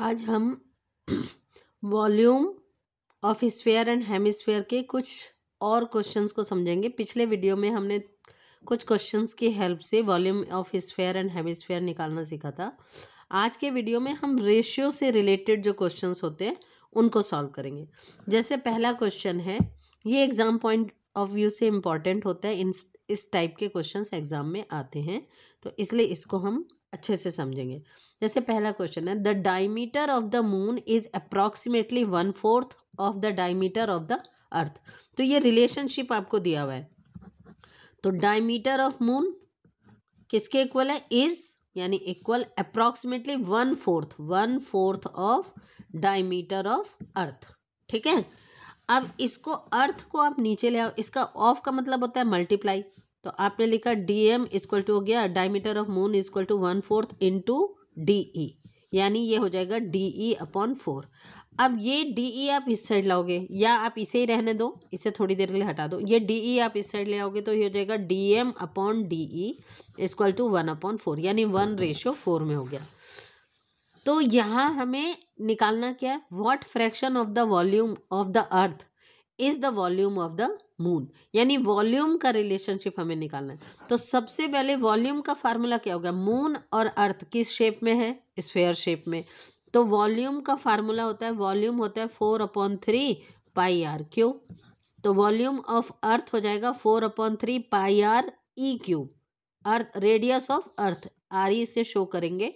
आज हम volume of sphere and hemisphere के कुछ और क्वेश्चंस को समझेंगे पिछले वीडियो में हमने कुछ क्वेश्चंस की हेल्प से volume of sphere and hemisphere निकालना सीखा था आज के वीडियो में हम रेशियो से रिलेटेड जो क्वेश्चंस होते हैं उनको सॉल्व करेंगे जैसे पहला क्वेश्चन है ये एग्ज़ाम पॉइंट ऑफ व्यू से इम्पॉर्टेंट होता है इन इस टाइप के क्वेश्चंस एग्ज़ाम में आते हैं तो इसलिए इसको हम अच्छे से समझेंगे जैसे पहला क्वेश्चन है the diameter of the moon is approximately one fourth of the diameter of the earth तो ये रिलेशनशिप आपको दिया हुआ है तो डायमीटर ऑफ मून किसके इक्वल है इज यानी equal approximately one fourth one fourth of diameter of earth ठीक है अब इसको अर्थ को आप नीचे ले आओ इसका ऑफ का मतलब होता है मल्टीप्लाई तो आपने लिखा डी एम इक्वल टू हो गया diameter of moon equal to one fourth into D E यानी ये हो जाएगा डी ई अपॉन फोर अब ये डी ई e आप इस साइड लाओगे या आप इसे ही रहने दो इसे थोड़ी देर के लिए हटा दो ये डी ई e आप इस साइड ले आओगे तो ये हो जाएगा D M upon D E equal to one upon four यानी वन रेशियो फोर में हो गया तो यहाँ हमें निकालना क्या है what fraction of the volume of the earth is the volume of the moon यानी वॉल्यूम का रिलेशनशिप हमें निकालना है तो सबसे पहले वॉल्यूम का फार्मूला क्या हो गया मून और अर्थ किस शेप में है स्फेयर शेप में तो वॉल्यूम का फार्मूला होता है वॉल्यूम होता है four upon three pi R cube तो वॉल्यूम ऑफ अर्थ हो जाएगा four upon three pi R E cube earth radius of earth R E से शो करेंगे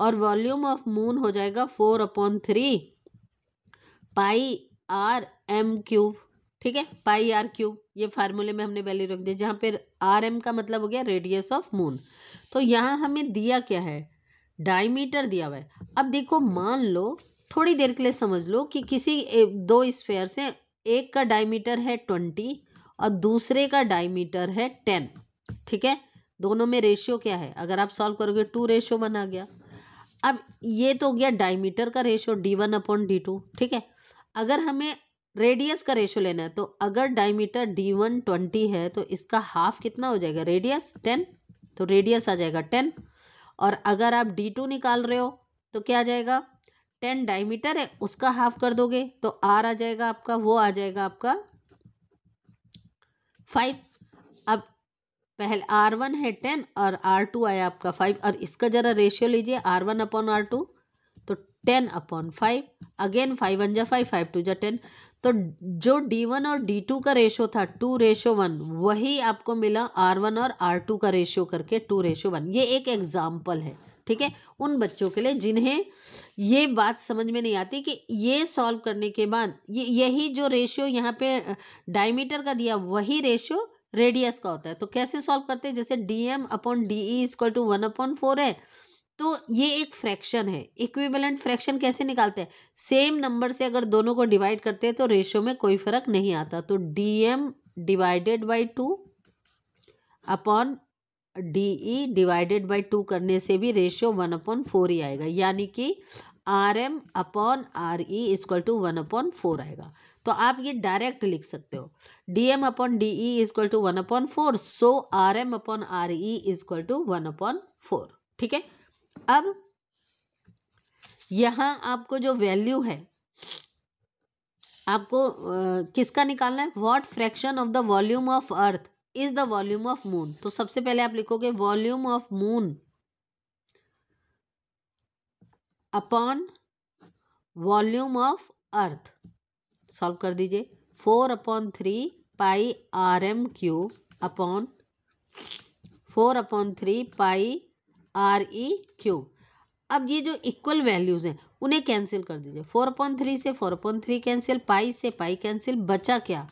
और वॉल्यूम ऑफ मून हो जाएगा four upon three pi R M cube ठीक है पाई आर क्यूब ये फार्मूले में हमने वैल्यू रख दिया जहाँ पर आर एम का मतलब हो गया रेडियस ऑफ मून तो यहाँ हमें दिया क्या है डायमीटर दिया हुआ है अब देखो मान लो थोड़ी देर के लिए समझ लो कि किसी दो स्फेयर से एक का डायमीटर है ट्वेंटी और दूसरे का डायमीटर है टेन ठीक है दोनों में रेशियो क्या है अगर आप सॉल्व करोगे टू रेशियो बना गया अब ये तो हो गया डायमीटर का ratio D one upon D two ठीक है अगर हमें रेडियस का रेशो लेना है तो अगर डायमीटर डी वन ट्वेंटी है तो इसका हाफ कितना हो जाएगा रेडियस टेन तो रेडियस आ जाएगा टेन और अगर आप डी टू निकाल रहे हो तो क्या आ जाएगा टेन डायमीटर है उसका हाफ कर दोगे तो आर आ जाएगा आपका वो आ जाएगा आपका फाइव अब पहले आर वन है टेन और आर टू आया आपका फाइव और इसका ज़रा रेशियो लीजिए R one upon R two ten upon five again five one जा फाइव फाइव टू जा टेन तो जो डी वन और डी टू का रेशो था टू रेशो वन वही आपको मिला आर वन और आर टू का रेशो करके टू रेशो वन ये एक एग्जाम्पल है ठीक है उन बच्चों के लिए जिन्हें ये बात समझ में नहीं आती कि ये सॉल्व करने के बाद ये यही जो रेशियो यहाँ पे डायमीटर का दिया वही रेशियो रेडियस का होता है तो कैसे सॉल्व करते हैं जैसे D M upon D E equal to one upon four है तो ये एक फ्रैक्शन है इक्विवेलेंट फ्रैक्शन कैसे निकालते हैं सेम नंबर से अगर दोनों को डिवाइड करते हैं तो रेशियो में कोई फर्क नहीं आता तो D M divided by two upon D E divided by two करने से भी रेशियो वन अपॉन फोर ही आएगा यानी कि R M upon R E is equal to one upon four आएगा तो आप ये डायरेक्ट लिख सकते हो D M upon D E is equal to one upon four so R M upon R E is equal to one upon four ठीक है अब यहाँ आपको जो वैल्यू है आपको किसका निकालना है what fraction of the volume of earth is the volume of moon तो सबसे पहले आप लिखोगे volume of moon upon volume of earth solve कर दीजिए four upon three pi R M cube upon four upon three pi R E cube अब ये जो इक्वल वैल्यूज़ हैं उन्हें कैंसिल कर दीजिए फोर पॉइंट थ्री से four point three cancel pi से पाई कैंसिल बचा क्या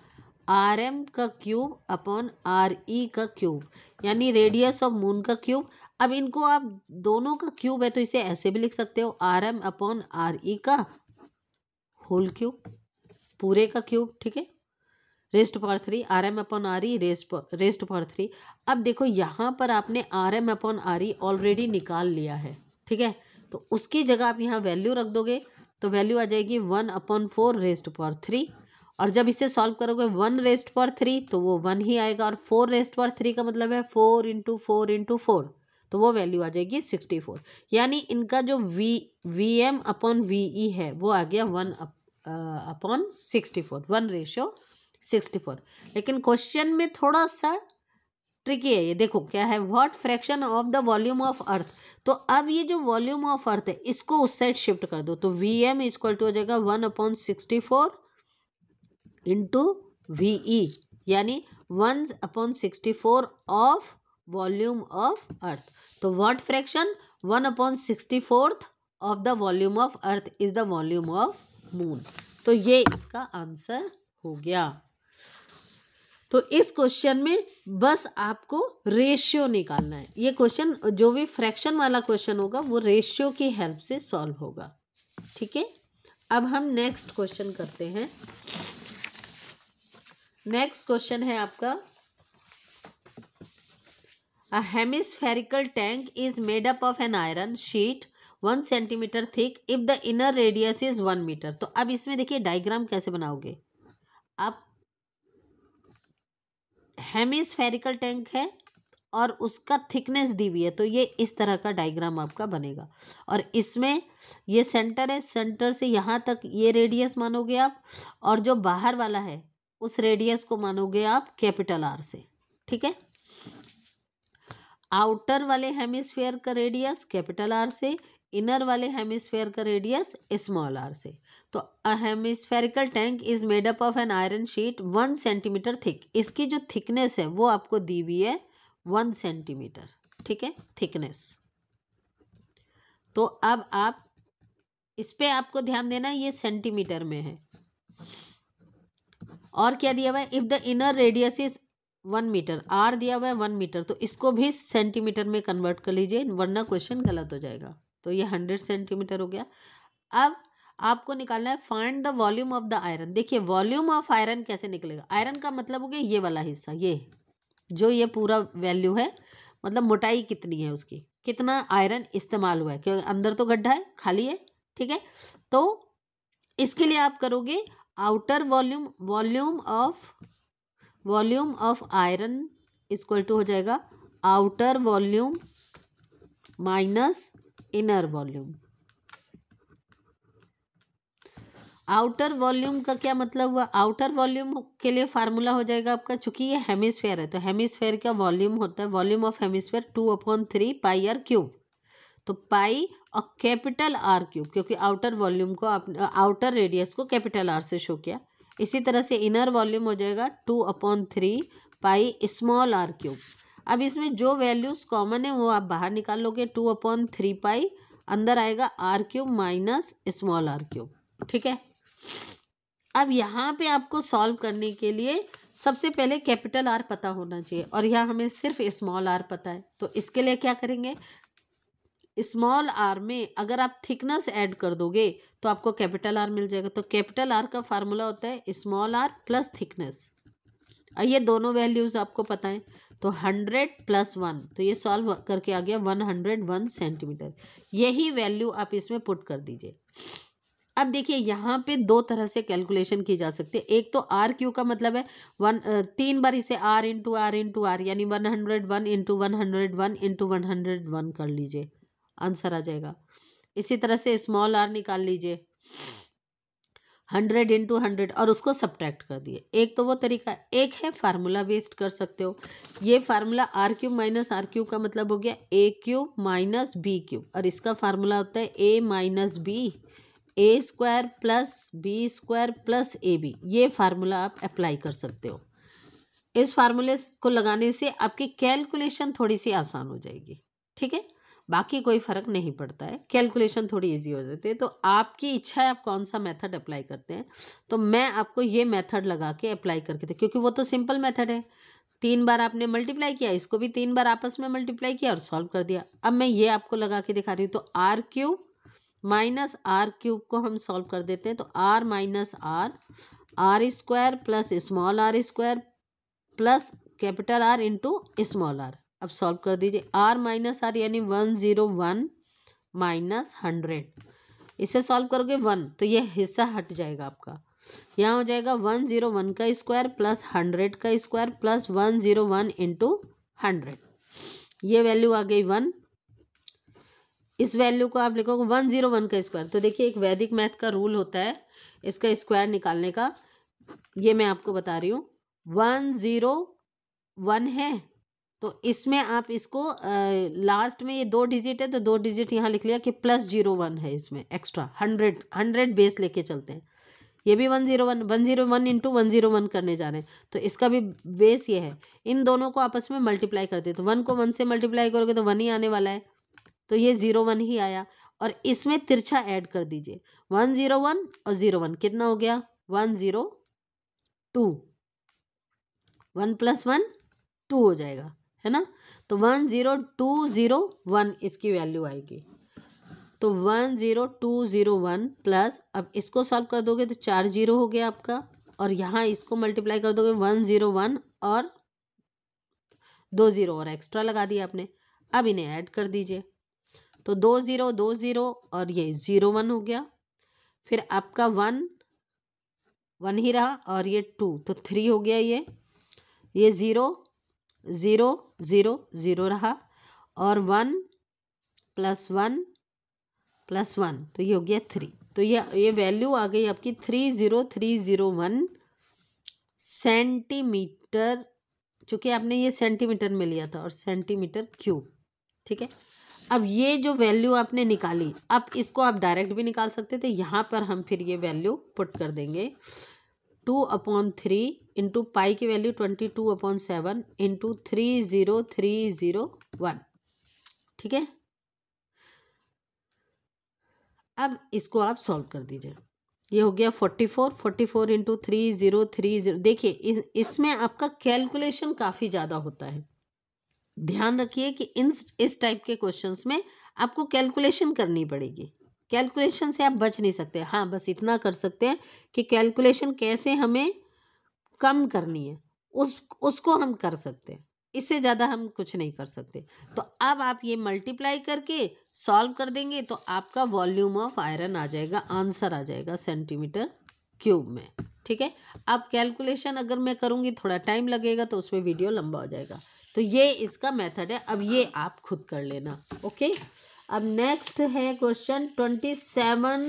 आर एम का क्यूब अपॉन आर ई का क्यूब यानी रेडियस ऑफ मून का क्यूब अब इनको आप दोनों का क्यूब है तो इसे ऐसे भी लिख सकते हो R M upon R E का होल क्यूब पूरे का क्यूब ठीक है raised power three R M upon R E raised power raised power three अब देखो यहाँ पर आपने R M upon R E already निकाल लिया है ठीक है तो उसकी जगह आप यहाँ वैल्यू रख दोगे तो वैल्यू आ जाएगी one upon four raised power three और जब इसे सॉल्व करोगे वन रेस्ट पर थ्री तो वो वन ही आएगा और फोर रेस्ट पर थ्री का मतलब है four into four into four तो वो वैल्यू आ जाएगी सिक्सटी फोर यानी इनका जो V V M upon V E है वो आ गया one upon sixty four one ratio sixty four लेकिन क्वेश्चन में थोड़ा सा ट्रिकी है ये देखो क्या है what fraction of the volume of earth तो अब ये जो वॉल्यूम ऑफ अर्थ है इसको उस साइड शिफ्ट कर दो तो वी एम इक्वल टू हो जाएगा one upon sixty four into V E यानी one upon sixty four of volume of earth तो what fraction one upon sixty fourth of the volume of earth is the volume of moon तो ये इसका answer हो गया तो इस question में बस आपको रेशियो निकालना है ये क्वेश्चन जो भी फ्रैक्शन वाला क्वेश्चन होगा वो रेशियो की हेल्प से सॉल्व होगा ठीक है अब हम नेक्स्ट क्वेश्चन करते हैं नेक्स्ट क्वेश्चन है आपका a hemispherical tank is made up of an iron sheet one centimetre thick if the inner radius is one metre तो अब इसमें देखिए डायग्राम कैसे बनाओगे आप हेमिस्फेरिकल टैंक है और उसका थिकनेस दी हुई है तो ये इस तरह का डायग्राम आपका बनेगा और इसमें ये सेंटर है सेंटर से यहाँ तक ये रेडियस मानोगे आप और जो बाहर वाला है उस रेडियस को मानोगे आप कैपिटल आर से ठीक है आउटर वाले हेमिस्फेयर का रेडियस कैपिटल आर से इनर वाले हेमिसफेयर का रेडियस स्मॉल आर से तो a hemispherical tank is made up of an iron sheet one centimetre thick इसकी जो थिकनेस है वो आपको दी हुई है वन सेंटीमीटर ठीक है थिकनेस तो अब आप इस पर आपको ध्यान देना ये सेंटीमीटर में है और क्या दिया हुआ है if the inner radius is one metre R दिया हुआ है वन मीटर तो इसको भी सेंटीमीटर में कन्वर्ट कर लीजिए वरना क्वेश्चन गलत हो जाएगा तो ये हंड्रेड सेंटीमीटर हो गया अब आपको निकालना है find the volume of the iron देखिए वॉल्यूम ऑफ आयरन कैसे निकलेगा आयरन का मतलब हो गया ये वाला हिस्सा ये जो ये पूरा वैल्यू है मतलब मोटाई कितनी है उसकी कितना आयरन इस्तेमाल हुआ है क्योंकि अंदर तो गड्ढा है खाली है ठीक है तो इसके लिए आप करोगे outer volume volume of volume of iron equal to हो जाएगा outer volume minus inner volume outer volume का क्या मतलब हुआ आउटर वॉल्यूम के लिए फार्मूला हो जाएगा आपका चूंकि ये हेमिस्फेयर है तो हेमिस्फेयर का वॉल्यूम होता है volume of hemisphere two upon three pi R cube तो पाई और कैपिटल आर क्यूब क्योंकि आउटर वॉल्यूम को आप आउटर रेडियस को कैपिटल आर से शो किया इसी तरह से इनर वॉल्यूम हो जाएगा two upon three pi small R cube अब इसमें जो वैल्यूज़ कॉमन है वो आप बाहर निकाल लोगे टू अपॉन थ्री पाई अंदर आएगा R cube minus small R cube ठीक है अब यहाँ पे आपको सॉल्व करने के लिए सबसे पहले कैपिटल आर पता होना चाहिए और यहाँ हमें सिर्फ स्मॉल आर पता है तो इसके लिए क्या करेंगे स्मॉल आर में अगर आप थिकनेस ऐड कर दोगे तो आपको कैपिटल आर मिल जाएगा तो कैपिटल आर का फार्मूला होता है स्मॉल आर प्लस थिकनेस और ये दोनों वैल्यूज़ आपको पता है तो हंड्रेड प्लस वन तो ये सॉल्व करके आ गया वन हंड्रेड वन सेंटीमीटर यही वैल्यू आप इसमें पुट कर दीजिए अब देखिए यहाँ पे दो तरह से कैलकुलेशन की जा सकती है एक तो आर क्यू का मतलब है वन तीन बार इसे R into R into R यानी one hundred one into one hundred one into one hundred one कर लीजिए आंसर आ जाएगा इसी तरह से स्मॉल आर निकाल लीजिए हंड्रेड इंटू हंड्रेड और उसको सब्ट्रैक्ट कर दिए एक तो वो तरीका एक है फार्मूला बेस्ड कर सकते हो ये formula R cube minus R cube का मतलब हो गया A cube minus B cube और इसका फार्मूला होता है A minus B A square plus B square plus A B ये फार्मूला आप अप्लाई कर सकते हो इस फार्मूले को लगाने से आपकी कैलकुलेशन थोड़ी सी आसान हो जाएगी ठीक है बाकी कोई फ़र्क नहीं पड़ता है कैलकुलेशन थोड़ी इजी हो जाती है तो आपकी इच्छा है आप कौन सा मेथड अप्लाई करते हैं तो मैं आपको ये मेथड लगा के अप्लाई करके दे क्योंकि वो तो सिंपल मेथड है तीन बार आपने मल्टीप्लाई किया इसको भी तीन बार आपस में मल्टीप्लाई किया और सॉल्व कर दिया अब मैं ये आपको लगा के दिखा रही हूँ तो R cube minus R cube को हम सॉल्व कर देते हैं तो R minus R R square plus small R square plus capital R into small R अब सॉल्व कर दीजिए आर माइनस आर यानी one zero one minus hundred इसे सॉल्व करोगे वन तो ये हिस्सा हट जाएगा आपका यहाँ हो जाएगा वन ज़ीरो वन का स्क्वायर प्लस हंड्रेड का square plus one zero one into hundred ये वैल्यू आ गई वन इस वैल्यू को आप लिखोगे वन जीरो वन का स्क्वायर तो देखिए एक वैदिक मैथ का रूल होता है इसका स्क्वायर निकालने का ये मैं आपको बता रही हूँ वन जीरो वन है तो इसमें आप इसको लास्ट में ये दो डिजिट है तो दो डिजिट यहाँ लिख लिया कि प्लस जीरो वन है इसमें एक्स्ट्रा हंड्रेड हंड्रेड बेस लेके चलते हैं ये भी one zero one one zero one into one zero one करने जा रहे हैं तो इसका भी बेस ये है इन दोनों को आपस में मल्टीप्लाई करते हैं तो वन को वन से मल्टीप्लाई करोगे तो वन ही आने वाला है तो ये ज़ीरो वन ही आया और इसमें तिरछा ऐड कर दीजिए वन ज़ीरो वन और ज़ीरो वन कितना हो गया one zero two one plus one two हो जाएगा है ना तो one zero two zero one इसकी वैल्यू आएगी तो one zero two zero one plus अब इसको सॉल्व कर दोगे तो चार जीरो हो गया आपका और यहाँ इसको मल्टीप्लाई कर दोगे वन ज़ीरो वन और दो ज़ीरो और एक्स्ट्रा लगा दिया आपने अब इन्हें ऐड कर दीजिए तो दो ज़ीरो दो ज़ीरो और ये ज़ीरो वन हो गया फिर आपका वन वन ही रहा और ये टू तो थ्री हो गया ये ये ज़ीरो ज़ीरो ज़ीरो ज़ीरो रहा और one plus one plus one तो ये हो गया थ्री तो ये ये वैल्यू आ गई आपकी three zero three zero one centimetre चूँकि आपने ये सेंटीमीटर में लिया था और सेंटीमीटर क्यूब ठीक है अब ये जो वैल्यू आपने निकाली अब इसको आप डायरेक्ट भी निकाल सकते थे यहाँ पर हम फिर ये वैल्यू पुट कर देंगे two upon three into pi की value twenty two upon seven into three zero three zero one ठीक है अब इसको आप सॉल्व कर दीजिए ये हो गया forty four forty four into three zero three zero देखिए इस इसमें आपका कैलकुलेशन काफ़ी ज़्यादा होता है ध्यान रखिए कि इन इस टाइप के क्वेश्चंस में आपको कैलकुलेशन करनी पड़ेगी कैलकुलेशन से आप बच नहीं सकते हाँ बस इतना कर सकते हैं कि कैलकुलेशन कैसे हमें कम करनी है उस उसको हम कर सकते हैं इससे ज़्यादा हम कुछ नहीं कर सकते तो अब आप ये मल्टीप्लाई करके सॉल्व कर देंगे तो आपका वॉल्यूम ऑफ आयरन आ जाएगा आंसर आ जाएगा सेंटीमीटर क्यूब में ठीक है अब कैलकुलेशन अगर मैं करूँगी थोड़ा टाइम लगेगा तो उसमें वीडियो लंबा हो जाएगा तो ये इसका मेथड है अब ये आप खुद कर लेना ओके अब नेक्स्ट है question twenty seven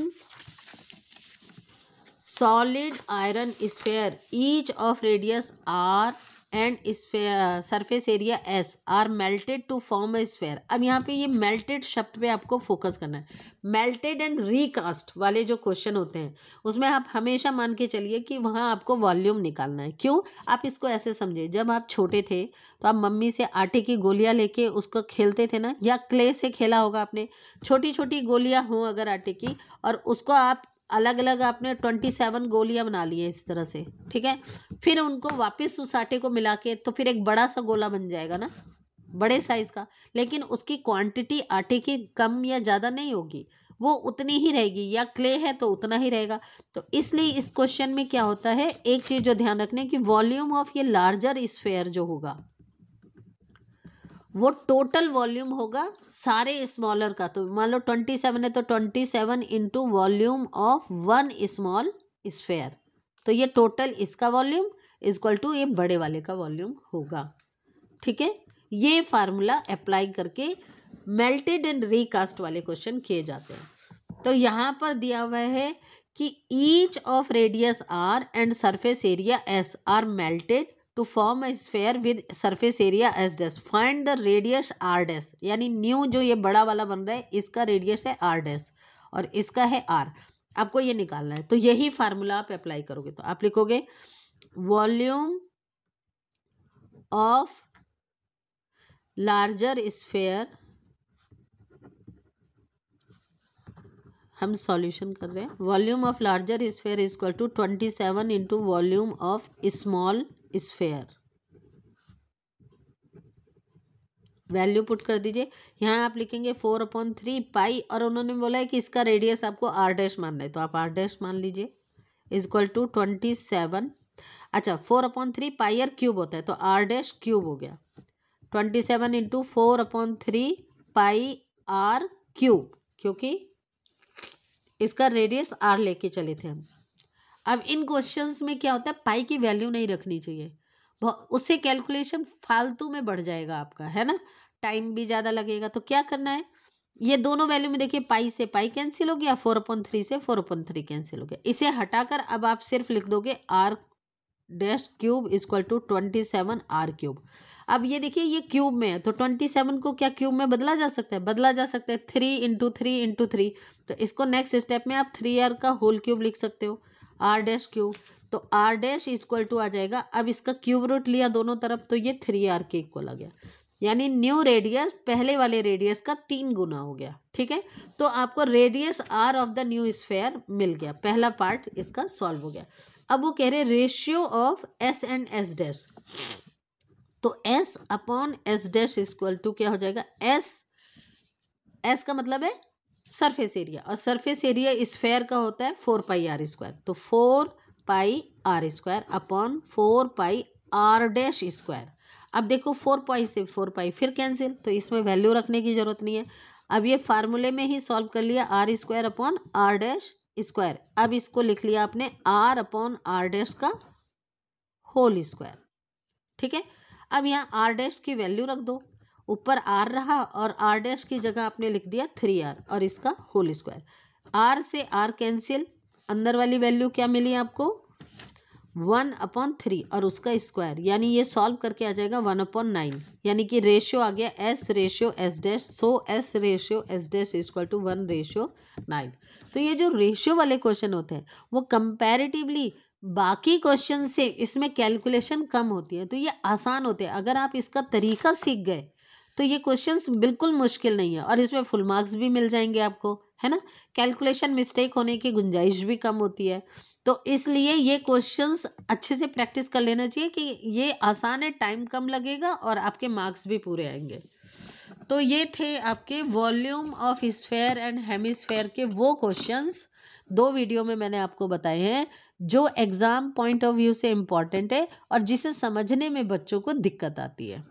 solid iron sphere each of radius R and sphere surface area S are melted to form a sphere अब यहाँ पे ये मेल्टेड शब्द पे आपको फोकस करना है मेल्टेड एंड रीकास्ट वाले जो क्वेश्चन होते हैं उसमें आप हमेशा मान के चलिए कि वहाँ आपको वॉल्यूम निकालना है क्यों आप इसको ऐसे समझे जब आप छोटे थे तो आप मम्मी से आटे की गोलियाँ लेके उसको खेलते थे ना या क्ले से खेला होगा आपने छोटी छोटी गोलियाँ हों अगर आटे की और उसको आप अलग अलग आपने ट्वेंटी सेवन गोलियाँ बना ली हैं इस तरह से ठीक है फिर उनको वापस उस आटे को मिला के तो फिर एक बड़ा सा गोला बन जाएगा ना बड़े साइज़ का लेकिन उसकी क्वांटिटी आटे की कम या ज़्यादा नहीं होगी वो उतनी ही रहेगी या क्ले है तो उतना ही रहेगा तो इसलिए इस क्वेश्चन में क्या होता है एक चीज़ जो ध्यान रखने की वॉल्यूम ऑफ ये लार्जर स्फेयर जो होगा वो टोटल वॉल्यूम होगा सारे स्मॉलर का तो मान लो ट्वेंटी सेवन है तो twenty seven into volume of one small sphere तो ये टोटल इसका वॉल्यूम इजक्वल टू ये बड़े वाले का वॉल्यूम होगा ठीक है ये फार्मूला अप्लाई करके मेल्टेड एंड रिकास्ट वाले क्वेश्चन किए जाते हैं तो यहाँ पर दिया हुआ है कि each of radius R and surface area S are melted to form a sphere with surface area S dash find the radius R dash यानी न्यू जो ये बड़ा वाला बन रहा है इसका रेडियस है आर dash और इसका है आर आपको ये निकालना है तो यही फार्मूला आप अप्लाई करोगे तो आप लिखोगे वॉल्यूम ऑफ लार्जर स्फेयर हम सॉल्यूशन कर रहे हैं volume of larger sphere is equal to twenty seven into volume of small sphere value put कर दीजिए यहाँ आप लिखेंगे फोर अपॉन थ्री पाई और उन्होंने बोला है कि इसका रेडियस आपको आर डैश मानना है तो आप आर डैश मान लीजिए is equal to twenty seven अच्छा four upon three pi R cube होता है तो आर डैश क्यूब हो गया twenty seven into four upon three pi R cube क्योंकि इसका रेडियस आर लेके चले थे हम अब इन क्वेश्चंस में क्या होता है पाई की वैल्यू नहीं रखनी चाहिए उससे कैलकुलेशन फालतू में बढ़ जाएगा आपका है ना टाइम भी ज़्यादा लगेगा तो क्या करना है ये दोनों वैल्यू में देखिए पाई से पाई कैंसिल हो गया फोर पॉइंट थ्री से फोर पॉइंट थ्री कैंसिल हो गया इसे हटाकर अब आप सिर्फ लिख दोगे R dash cube is equal to twenty seven R cube अब ये देखिए ये क्यूब में है तो ट्वेंटी सेवन को क्या क्यूब में बदला जा सकता है बदला जा सकता है three into three into three तो इसको नेक्स्ट स्टेप में आप थ्री आर का होल क्यूब लिख सकते हो आर डैश क्यूब तो आर डैश इक्वल टू आ जाएगा अब इसका क्यूब रूट लिया दोनों तरफ तो ये थ्री आर के इक्वल आ गया यानी न्यू रेडियस पहले वाले रेडियस का तीन गुना हो गया ठीक है तो आपको radius R of the new sphere मिल गया पहला पार्ट इसका सॉल्व हो गया अब वो कह रहे ratio of S and S dash तो S upon S dash equal to क्या हो जाएगा एस एस का मतलब है सरफेस एरिया और सरफेस एरिया स्फेयर का होता है फोर पाई आर स्क्वायर तो four pi R square upon four pi R dash square अब देखो फोर पाई से फोर पाई फिर कैंसिल तो इसमें वैल्यू रखने की ज़रूरत नहीं है अब ये फार्मूले में ही सॉल्व कर लिया R square upon R dash square अब इसको लिख लिया आपने आर अपॉन आर डैश का होल स्क्वायर ठीक है अब यहाँ आर डैश की वैल्यू रख दो ऊपर आर रहा और आर डैश की जगह आपने लिख दिया थ्री आर और इसका होल स्क्वायर आर से आर कैंसिल अंदर वाली वैल्यू क्या मिली आपको वन अपॉन थ्री और उसका स्क्वायर यानी ये सॉल्व करके आ जाएगा वन अपॉन नाइन यानी कि रेशियो आ गया S ratio S dash so S ratio S dash equal to one ratio nine तो ये जो रेशियो वाले क्वेश्चन होते हैं वो कंपैरेटिवली बाकी क्वेश्चन से इसमें कैलकुलेशन कम होती है तो ये आसान होते हैं अगर आप इसका तरीका सीख गए तो ये क्वेश्चंस बिल्कुल मुश्किल नहीं है और इसमें फुल मार्क्स भी मिल जाएंगे आपको है ना कैलकुलेशन मिस्टेक होने की गुंजाइश भी कम होती है तो इसलिए ये क्वेश्चंस अच्छे से प्रैक्टिस कर लेना चाहिए कि ये आसान है टाइम कम लगेगा और आपके मार्क्स भी पूरे आएंगे तो ये थे आपके volume of sphere and hemisphere के वो क्वेश्चंस दो वीडियो में मैंने आपको बताए हैं जो एग्ज़ाम पॉइंट ऑफ व्यू से इम्पॉर्टेंट है और जिसे समझने में बच्चों को दिक्कत आती है